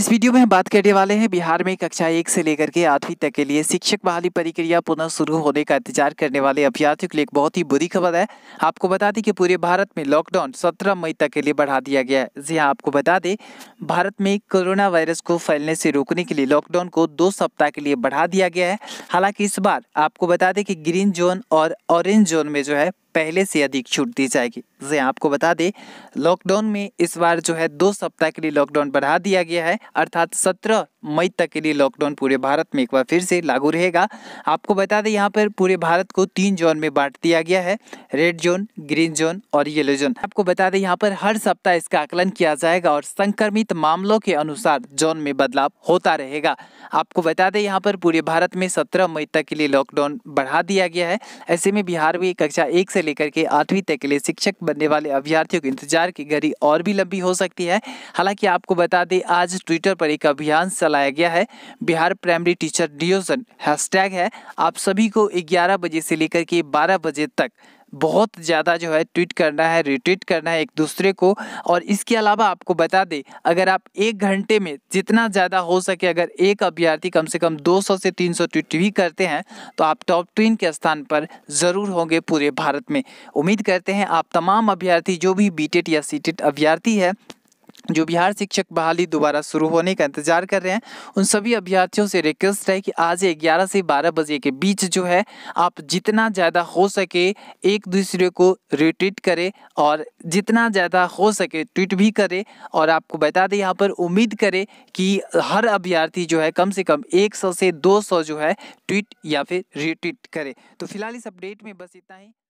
इस वीडियो में हम बात करने वाले हैं बिहार में कक्षा एक से लेकर के आठवीं तक के लिए शिक्षक बहाली प्रक्रिया पुनः शुरू होने का इंतजार करने वाले अभ्यर्थियों के लिए एक बहुत ही बुरी खबर है आपको बता दें कि पूरे भारत में लॉकडाउन 17 मई तक के लिए बढ़ा दिया गया है जी हाँ आपको बता दें भारत में कोरोना वायरस को फैलने से रोकने के लिए लॉकडाउन को दो सप्ताह के लिए बढ़ा दिया गया है हालांकि इस बार आपको बता दें कि ग्रीन जोन और ऑरेंज जोन में जो है पहले से अधिक छूट दी जाएगी जैसे हाँ, आपको बता दें लॉकडाउन में इस बार जो है दो सप्ताह के लिए लॉकडाउन बढ़ा दिया गया है अर्थात सत्रह मई तक के लिए लॉकडाउन पूरे भारत में एक बार फिर से लागू रहेगा आपको बता दें यहाँ पर पूरे भारत को तीन जोन में बांट दिया गया है रेड जोन ग्रीन जोन और येलो जोन आपको बता दें यहाँ पर हर सप्ताह इसका आकलन किया जाएगा और संक्रमित मामलों के अनुसार जोन में बदलाव होता रहेगा आपको बता दें यहाँ पर पूरे भारत में सत्रह मई तक के लिए लॉकडाउन बढ़ा दिया गया है ऐसे में बिहार में कक्षा एक से से लेकर के आठवीं तक के लिए शिक्षक बनने वाले अभ्यार्थियों के इंतजार की घड़ी और भी लंबी हो सकती है हालांकि आपको बता दें आज ट्विटर पर एक अभियान चलाया गया है बिहार प्राइमरी टीचर डियोजन हैशटैग है आप सभी को ग्यारह बजे से लेकर के बारह बजे तक बहुत ज़्यादा जो है ट्वीट करना है रिट्वीट करना है एक दूसरे को और इसके अलावा आपको बता दें अगर आप एक घंटे में जितना ज़्यादा हो सके अगर एक अभ्यर्थी कम से कम 200 से 300 ट्वीट भी करते हैं तो आप टॉप ट्वीन के स्थान पर ज़रूर होंगे पूरे भारत में उम्मीद करते हैं आप तमाम अभ्यर्थी जो भी बी या सी अभ्यर्थी है जो बिहार शिक्षक बहाली दोबारा शुरू होने का इंतजार कर रहे हैं उन सभी अभ्यर्थियों से रिक्वेस्ट है कि आज 11 से 12 बजे के बीच जो है आप जितना ज़्यादा हो सके एक दूसरे को रिट्वीट करें और जितना ज़्यादा हो सके ट्वीट भी करें और आपको बता दें यहाँ पर उम्मीद करें कि हर अभ्यर्थी जो है कम से कम एक से दो जो है ट्वीट या फिर रिट्वीट करे तो फिलहाल इस अपडेट में बस इतना ही